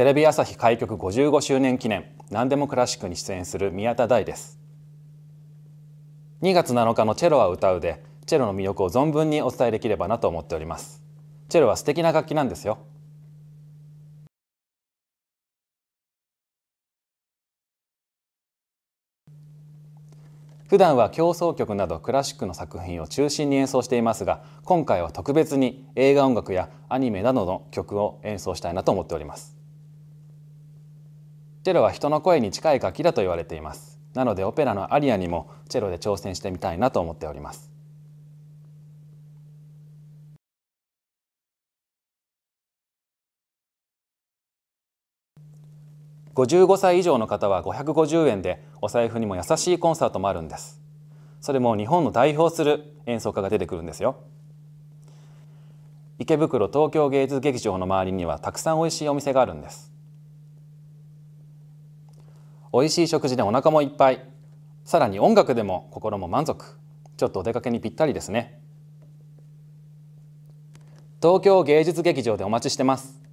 テレビ朝日開局55周年記念「何でもクラシック」に出演する宮田大です2月7日の「チェロは歌うで」チェロの魅力を存分にお伝えできればなと思っておりますチェロは素敵な楽器なんですよ普段は競争曲などクラシックの作品を中心に演奏していますが今回は特別に映画音楽やアニメなどの曲を演奏したいなと思っておりますチェロは人の声に近い楽器だと言われていますなのでオペラのアリアにもチェロで挑戦してみたいなと思っております55歳以上の方は550円でお財布にも優しいコンサートもあるんですそれも日本の代表する演奏家が出てくるんですよ池袋東京芸術劇場の周りにはたくさん美味しいお店があるんです美味しい食事でお腹もいっぱいさらに音楽でも心も満足ちょっとお出かけにぴったりですね東京芸術劇場でお待ちしてます